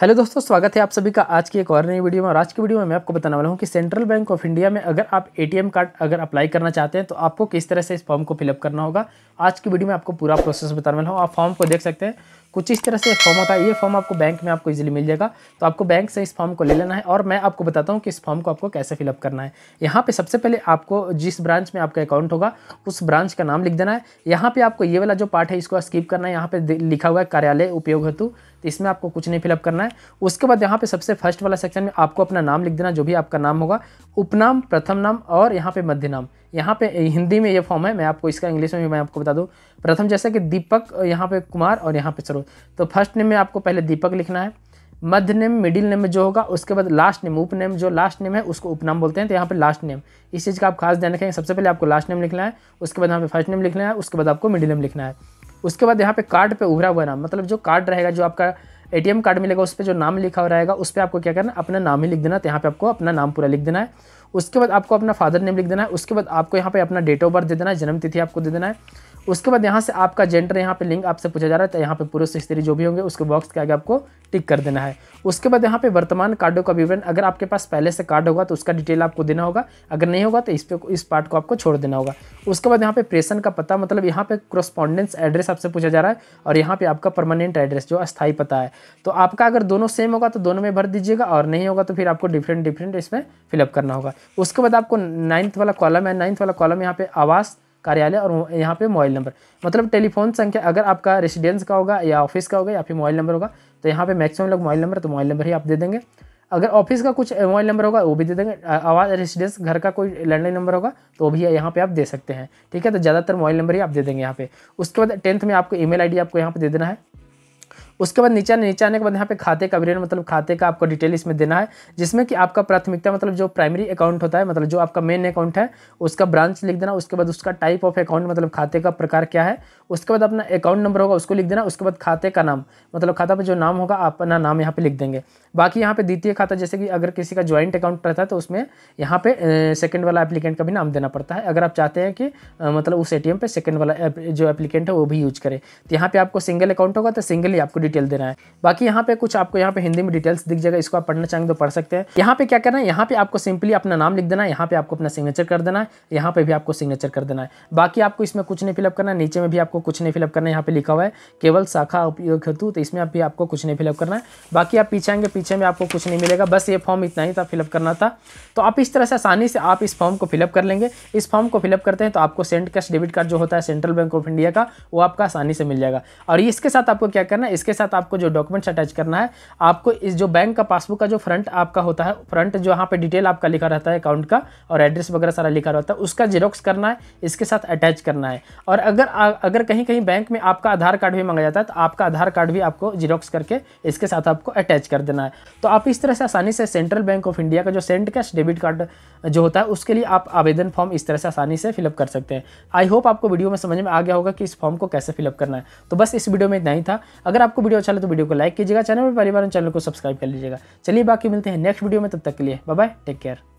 hello दोस्तों स्वागत है आप सभी का आज की एक और नई वीडियो में और आज की वीडियो में मैं आपको बताने वाला हूं कि सेंट्रल बैंक ऑफ इंडिया में अगर आप एटीएम कार्ड अगर अप्लाई करना चाहते हैं तो आपको किस तरह से इस फॉर्म को फिलअप करना होगा आज की वीडियो में आपको पूरा प्रोसेस बताने वाला हूँ आप फॉर्म को देख सकते हैं कुछ इस तरह से फॉर्म होता है ये फॉर्म आपको बैंक में आपको इजीली मिल जाएगा तो आपको बैंक से इस फॉर्म को ले लेना है और मैं आपको बताता हूँ कि इस फॉर्म को आपको कैसे फिलअप करना है यहाँ पे सबसे पहले आपको जिस ब्रांच में आपका अकाउंट होगा उस ब्रांच का नाम लिख देना है यहाँ पर आपको ये वाला जो पार्ट है इसको स्किप करना है यहाँ पर लिखा हुआ है कार्यालय उपयोग हेतु तो इसमें आपको कुछ नहीं फिलअप करना है उसके बाद यहाँ पे सबसे फर्स्ट वाला सेक्शन में आपको अपना नाम लिख देना जो भी आपका नाम होगा उपनाम प्रथम नाम और यहाँ पे मध्य नाम यहाँ पे हिंदी में ये फॉर्म है मैं आपको इसका इंग्लिश में भी मैं आपको बता दूँ प्रथम जैसा कि दीपक यहाँ पे कुमार और यहाँ पे सरोज तो फर्स्ट नेम में आपको पहले दीपक लिखना है मध्य नेम मिडिल नेम जो होगा उसके बाद लास्ट नेम उपनेम जो लास्ट नेम है उसको उपनाम बोलते हैं तो यहाँ पर लास्ट नेम इस चीज़ का आप खास ध्यान रखेंगे सबसे पहले आपको लास्ट नेम लिखना है उसके बाद यहाँ पे फर्स्ट नेम लिखना है उसके बाद आपको मिडिल नेम लिखना है उसके बाद यहाँ पे कार्ड पे उभरा हुआ नाम मतलब जो कार्ड रहेगा जो आपका एटीएम कार्ड मिलेगा उस पर जो नाम लिखा हो रहेगा उस पर आपको क्या करना अपना नाम ही लिख देना तो यहाँ पे आपको अपना नाम पूरा लिख देना है उसके बाद आपको अपना फादर नेम लिख देना है उसके बाद आपको यहाँ पे अपना डेट ऑफ बर्थ दे देना है जन्मतिथि आपको दे देना है उसके बाद यहाँ से आपका जेंडर यहाँ पे लिंक आपसे पूछा जा रहा है तो यहाँ पे पुरुष स्त्री जो भी होंगे उसके बॉक्स के आगे आपको टिक कर देना है उसके बाद यहाँ पे वर्तमान कार्डों का विवरण अगर आपके पास पहले से कार्ड होगा तो उसका डिटेल आपको देना होगा अगर नहीं होगा तो इस पे इस पार्ट को आपको छोड़ देना होगा उसके बाद यहाँ पे प्रेशन का पता मतलब यहाँ पे क्रोस्पॉन्डेंस एड्रेस आपसे पूछा जा रहा है और यहाँ पे आपका परमानेंट एड्रेस जो अस्थायी पता है तो आपका अगर दोनों सेम होगा तो दोनों में भर दीजिएगा और नहीं होगा तो फिर आपको डिफरेंट डिफरेंट इसमें फिलअप करना होगा उसके बाद आपको नाइन्थ वाला कॉलम है नाइन्थ वाला कॉलम यहाँ पे आवास कार्यालय और यहाँ पे मोबाइल नंबर मतलब टेलीफोन संख्या अगर आपका रेसिडेंस का होगा या ऑफिस का होगा या फिर मोबाइल नंबर होगा तो यहाँ पे मैक्सिमम लोग मोबाइल नंबर तो मोबाइल नंबर ही आप दे देंगे अगर ऑफिस का कुछ मोबाइल नंबर होगा वो भी दे देंगे आवाज रेसिडेंस घर का कोई लैंडलाइन नंबर होगा तो वो भी यहाँ पे आप दे सकते हैं ठीक है तो ज़्यादातर मोबाइल नंबर ही आप दे देंगे यहाँ पे उसके बाद टेंथ में आपको ईमेल आईडी आपको यहाँ पे दे देना है उसके बाद नीचे नीचे आने के बाद यहाँ पे खाते का विवरण मतलब खाते का आपको डिटेल इसमें देना है जिसमें कि आपका प्राथमिकता मतलब जो प्राइमरी अकाउंट होता है मतलब जो आपका मेन अकाउंट है उसका ब्रांच लिख देना उसके बाद उसका टाइप ऑफ अकाउंट मतलब खाते का प्रकार क्या है उसके बाद अपना अकाउंट नंबर होगा उसको लिख देना उसके बाद खाते का नाम मतलब खाता पर जो नाम होगा आप अपना नाम यहाँ पे लिख देंगे बाकी यहाँ पे द्वितीय खाता जैसे कि अगर किसी का ज्वाइंट अकाउंट रहता है तो उसमें यहाँ पे सेकंड वाला एप्लीकेंट का भी नाम देना पड़ता है अगर आप चाहते हैं कि मतलब उस एटीएम पे सेकंड वाला जो एप्लीकेंट है वो भी यूज करें तो यहाँ पे आपको सिंगल अकाउंट होगा तो सिंगल ही आपको डिटेल दे रहा है बाकी यहाँ पे कुछ आपको यहाँ पे हिंदी में डिटेल्स दिख जाएगा इसको आप पढ़ना चाहेंगे तो पढ़ सकते हैं यहाँ पे क्या करना है यहाँ पे आपको सिंपली अपना नाम लिख देना है यहाँ पे आपको अपना सिग्नेचर कर देना है यहाँ पे भी आपको सिग्नेचर कर देना है बाकी आपको इसमें कुछ नहीं फिलअप करना नीचे में भी आपको कुछ नहीं फिलअप करना है यहाँ पे लिखा हुआ है केवल शाखा उपयोग हेतु तो इसमें भी आपको कुछ नहीं फिलअप करना है बाकी आप पीछे आएंगे पीछे में आपको कुछ नहीं मिलेगा बस ये फॉर्म इतना ही था फिलअप करना था तो आप इस तरह से आसानी से आप इस फॉर्म को फिलअप कर लेंगे इस फॉर्म को फिलअप करते हैं तो आपको सेंट कैश डेबिट कार्ड जो होता है सेंट्रल बैंक ऑफ इंडिया का वो आपका आसानी से मिल जाएगा और इसके साथ आपको क्या करना है इसके साथ आपको जो डॉक्यूमेंट्स अटैच करना है आपको इस जो बैंक का पासबुक का जो फ्रंट आपका होता है फ्रंट जो यहाँ पे डिटेल आपका लिखा रहता है अकाउंट का और एड्रेस वगैरह सारा लिखा रहता है उसका जेरोक्स करना है इसके साथ अटैच करना है और अगर अगर कहीं कहीं बैंक में आपका आधार कार्ड भी मंगा जाता है तो आपका आधार कार्ड भी आपको जीरोक्स करके इसके साथ आपको अटैच कर देना है तो आप इस तरह से आसानी से सेंट्रल बैंक ऑफ इंडिया का जो सेंट कैश डेबिट कार्ड जो होता है उसके लिए आप आवेदन फॉर्म इस तरह से आसानी से फिलअप कर सकते हैं आई होप आपको वीडियो में समझ में आ गया होगा कि इस फॉर्म को कैसे फिलअप करना है तो बस इस वीडियो में इतना ही था अगर आपको वीडियो अच्छा लगे तो वीडियो को लाइक कीजिएगा चैनल पर परिवार चैनल को सब्सक्राइब कर लीजिएगा चलिए बाकी मिलते हैं नेक्स्ट वीडियो में तब तक के लिए बाय टेक केयर